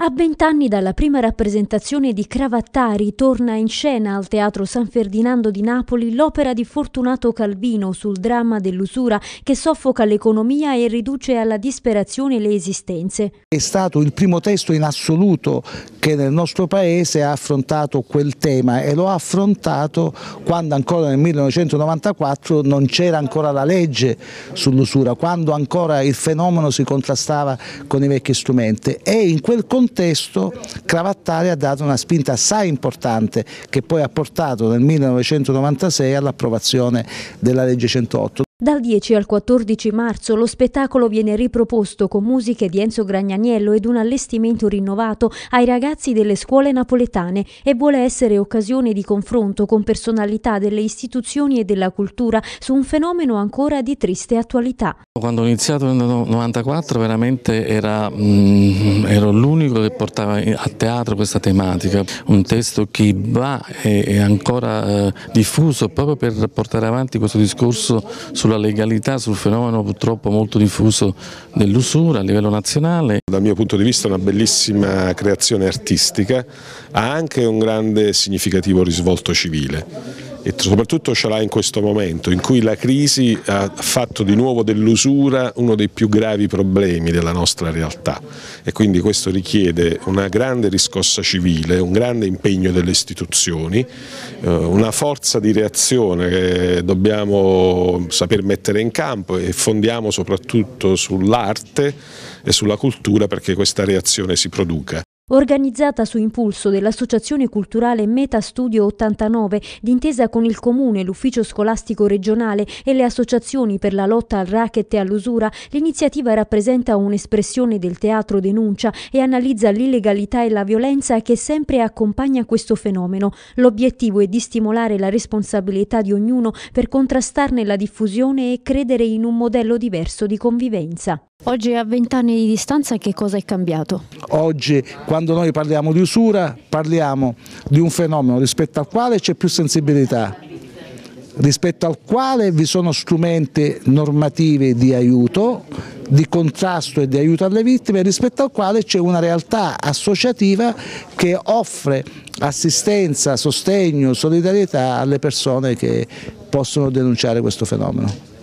A vent'anni dalla prima rappresentazione di Cravattari torna in scena al Teatro San Ferdinando di Napoli l'opera di Fortunato Calvino sul dramma dell'usura che soffoca l'economia e riduce alla disperazione le esistenze. È stato il primo testo in assoluto che nel nostro paese ha affrontato quel tema e lo ha affrontato quando ancora nel 1994 non c'era ancora la legge sull'usura, quando ancora il fenomeno si contrastava con i vecchi strumenti e in quel contesto Cravattari ha dato una spinta assai importante che poi ha portato nel 1996 all'approvazione della legge 108. Dal 10 al 14 marzo lo spettacolo viene riproposto con musiche di Enzo Gragnaniello ed un allestimento rinnovato ai ragazzi delle scuole napoletane e vuole essere occasione di confronto con personalità delle istituzioni e della cultura su un fenomeno ancora di triste attualità. Quando ho iniziato nel 1994 veramente era, mh, mm, ero l'unico che portava a teatro questa tematica, un testo che va e è ancora eh, diffuso proprio per portare avanti questo discorso sul sulla legalità, sul fenomeno purtroppo molto diffuso dell'usura a livello nazionale. Dal mio punto di vista è una bellissima creazione artistica, ha anche un grande significativo risvolto civile e soprattutto ce l'ha in questo momento in cui la crisi ha fatto di nuovo dell'usura uno dei più gravi problemi della nostra realtà e quindi questo richiede una grande riscossa civile, un grande impegno delle istituzioni, eh, una forza di reazione che dobbiamo saper mettere in campo e fondiamo soprattutto sull'arte e sulla cultura perché questa reazione si produca organizzata su impulso dell'Associazione Culturale Meta Studio 89, d'intesa con il Comune, l'Ufficio Scolastico Regionale e le associazioni per la lotta al racket e all'usura, l'iniziativa rappresenta un'espressione del teatro denuncia e analizza l'illegalità e la violenza che sempre accompagna questo fenomeno. L'obiettivo è di stimolare la responsabilità di ognuno per contrastarne la diffusione e credere in un modello diverso di convivenza. Oggi a vent'anni di distanza che cosa è cambiato? Oggi quando noi parliamo di usura parliamo di un fenomeno rispetto al quale c'è più sensibilità, rispetto al quale vi sono strumenti normativi di aiuto, di contrasto e di aiuto alle vittime, rispetto al quale c'è una realtà associativa che offre assistenza, sostegno, solidarietà alle persone che possono denunciare questo fenomeno.